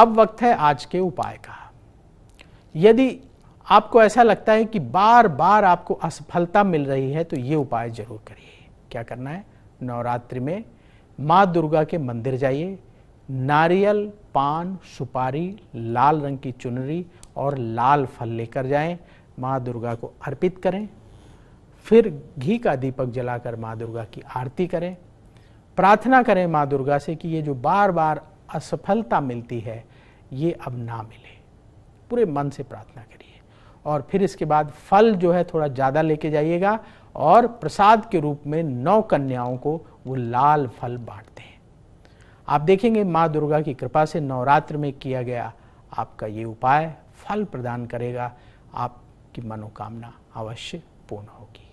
अब वक्त है आज के उपाय का यदि आपको ऐसा लगता है कि बार बार आपको असफलता मिल रही है तो ये उपाय जरूर करिए क्या करना है नवरात्रि में माँ दुर्गा के मंदिर जाइए नारियल पान सुपारी लाल रंग की चुनरी और लाल फल लेकर जाएं माँ दुर्गा को अर्पित करें फिर घी का दीपक जलाकर माँ दुर्गा की आरती करें प्रार्थना करें माँ दुर्गा से कि ये जो बार बार असफलता मिलती है ये अब ना मिले पूरे मन से प्रार्थना करिए और फिर इसके बाद फल जो है थोड़ा ज़्यादा लेके जाइएगा और प्रसाद के रूप में नौ कन्याओं को वो लाल फल बांटते हैं आप देखेंगे माँ दुर्गा की कृपा से नवरात्र में किया गया आपका ये उपाय फल प्रदान करेगा आपकी मनोकामना अवश्य पूर्ण होगी